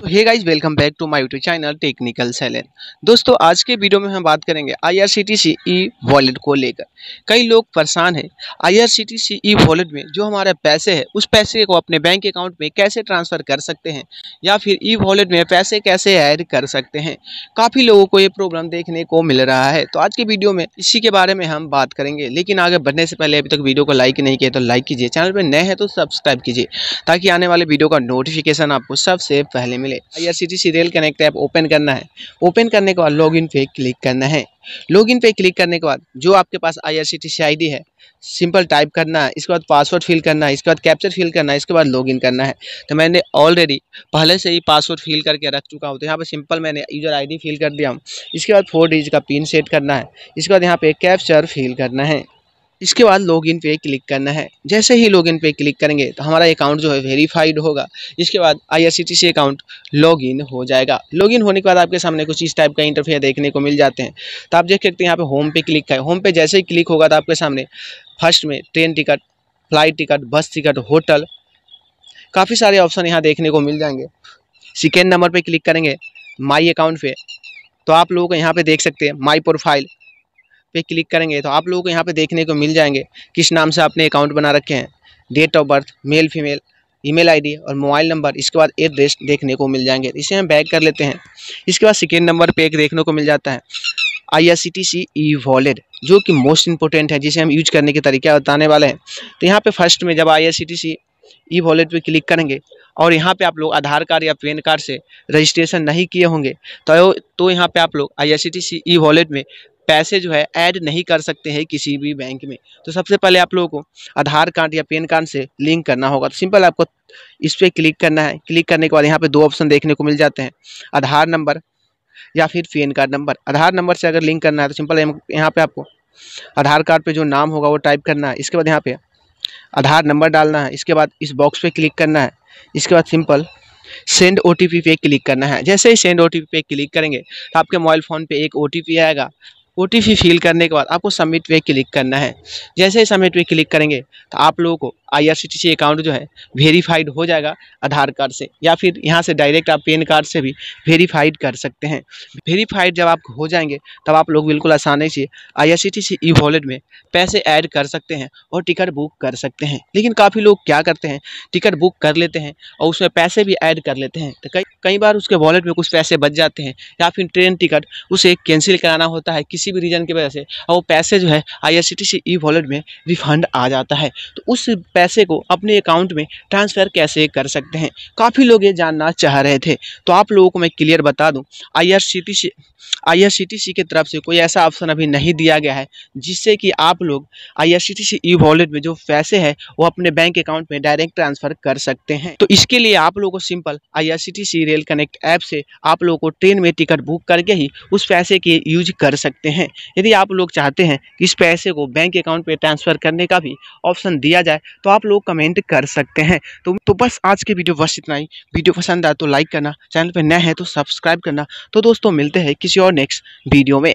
तो hey guys welcome back to my YouTube channel technical seller दोस्तों आज के वीडियो में हम बात करेंगे आईआरसीटीसी ई वॉलेट को लेकर कई लोग परेशान हैं आईआरसीटीसी ई वॉलेट में जो हमारे पैसे है उस पैसे को अपने बैंक अकाउंट में कैसे ट्रांसफ़र कर सकते हैं या फिर ई e वॉलेट में पैसे कैसे ऐड कर सकते हैं काफ़ी लोगों को ये प्रॉब्लम देखने को मिल रहा है तो आज के वीडियो में इसी के बारे में हम बात करेंगे लेकिन आगे बढ़ने से पहले अभी तक वीडियो को लाइक नहीं किया तो लाइक कीजिए चैनल पर नए हैं तो सब्सक्राइब कीजिए ताकि आने वाले वीडियो का नोटिफिकेशन आपको सबसे पहले मिले C rail connect app open करना है ओपन करने के बाद लॉगिन पे क्लिक करना है लॉगिन पे क्लिक करने के बाद जो आपके पास सी आई डी है सिंपल टाइप करना है इसके बाद पासवर्ड फिल करना है इसके बाद कैप्चर फिल करना है इसके बाद लॉगिन करना है तो मैंने ऑलरेडी पहले से ही पासवर्ड फिल करके रख चुका हूँ तो यहाँ पर सिंपल मैंने यूज़र आईडी फिल कर दिया हूँ इसके बाद फोर डिजिट का पिन सेट करना है इसके बाद यहाँ पे कैप्चर फिल करना है इसके बाद लॉगिन पे क्लिक करना है जैसे ही लॉगिन पे क्लिक करेंगे तो हमारा अकाउंट जो है वेरीफाइड होगा इसके बाद आईआरसीटीसी अकाउंट लॉगिन हो जाएगा लॉगिन होने के बाद आपके सामने कुछ इस टाइप का इंटरफेयर देखने को मिल जाते हैं तो आप देख सकते हैं यहाँ पे होम पे क्लिक है होम पे जैसे ही क्लिक होगा तो आपके सामने फर्स्ट में train ticket flight ticket bus ticket hotel काफ़ी सारे ऑप्शन यहाँ देखने को मिल जाएंगे सेकेंड नंबर पर क्लिक करेंगे माई अकाउंट पे तो आप लोग यहाँ पर देख सकते हैं माई प्रोफाइल पे क्लिक करेंगे तो आप लोगों को यहाँ पे देखने को मिल जाएंगे किस नाम से आपने अकाउंट बना रखे हैं date of birth male female email ID और मोबाइल नंबर इसके बाद एड्रेस देखने को मिल जाएंगे इसे हम बैक कर लेते हैं इसके बाद सेकेंड नंबर पर एक देखने को मिल जाता है I R C T C ई वॉलेट जो कि मोस्ट इंपॉर्टेंट है जिसे हम यूज करने के तरीके बताने वाले हैं तो यहाँ पर फर्स्ट में जब I R C T C ई वॉलेट पर क्लिक करेंगे और यहाँ पे आप लोग आधार कार्ड या पैन कार्ड से रजिस्ट्रेशन नहीं किए होंगे तो तो यहाँ पे आप लोग आई ई वॉलेट में पैसे जो है ऐड नहीं कर सकते हैं किसी भी बैंक में तो सबसे पहले आप लोगों को आधार कार्ड या पेन कार्ड से लिंक करना होगा तो सिंपल आपको इस पर क्लिक करना है क्लिक करने के बाद यहाँ पे दो ऑप्शन देखने को मिल जाते हैं आधार नंबर या फिर PAN card number Aadhaar number से अगर लिंक करना है तो सिंपल यहाँ पे आपको आधार कार्ड पर जो नाम होगा वो टाइप करना है इसके बाद यहाँ पे आधार नंबर डालना है इसके बाद इस बॉक्स पर क्लिक करना है इसके बाद सिंपल सेंड ओ पे क्लिक करना है जैसे ही सेंड ओ पे क्लिक करेंगे तो आपके मोबाइल फ़ोन पे एक ओ आएगा ओ टी फील करने के बाद आपको सबमिट पे क्लिक करना है जैसे ही सबमिट पे क्लिक करेंगे तो आप लोगों को आईआरसीटीसी अकाउंट जो है वेरीफाइड हो जाएगा आधार कार्ड से या फिर यहाँ से डायरेक्ट आप पेन कार्ड से भी वेरीफाइड कर सकते हैं वेरीफाइड जब आप हो जाएंगे तब आप लोग बिल्कुल आसानी से आईआरसीटीसी ई वॉलेट में पैसे ऐड कर सकते हैं और टिकट बुक कर सकते हैं लेकिन काफ़ी लोग क्या करते हैं टिकट बुक कर लेते हैं और उसमें पैसे भी ऐड कर लेते हैं तो कई कई बार उसके वॉलेट में कुछ पैसे बच जाते हैं या फिर ट्रेन टिकट उसे कैंसिल कराना होता है किसी भी रीज़न की वजह से और वो पैसे जो है आई ई वॉलेट में रिफंड आ जाता है तो उस पैसे पैसे को अपने अकाउंट में ट्रांसफ़र कैसे कर सकते हैं काफ़ी लोग ये जानना चाह रहे थे तो आप लोगों को मैं क्लियर बता दूं आर सी की तरफ से कोई ऐसा ऑप्शन अभी नहीं दिया गया है जिससे कि आप लोग आई आर ई वॉलेट में जो पैसे हैं वो अपने बैंक अकाउंट में डायरेक्ट ट्रांसफ़र कर सकते हैं तो इसके लिए आप लोगों को simple C rail connect app से आप लोगों को ट्रेन में टिकट बुक करके ही उस पैसे के यूज कर सकते हैं यदि आप लोग चाहते हैं कि इस पैसे को बैंक अकाउंट में ट्रांसफ़र करने का भी ऑप्शन दिया जाए तो तो आप लोग कमेंट कर सकते हैं तो तो बस आज के वीडियो बस इतना ही वीडियो पसंद आए तो लाइक करना चैनल पर नया है तो सब्सक्राइब करना तो दोस्तों मिलते हैं किसी और नेक्स्ट वीडियो में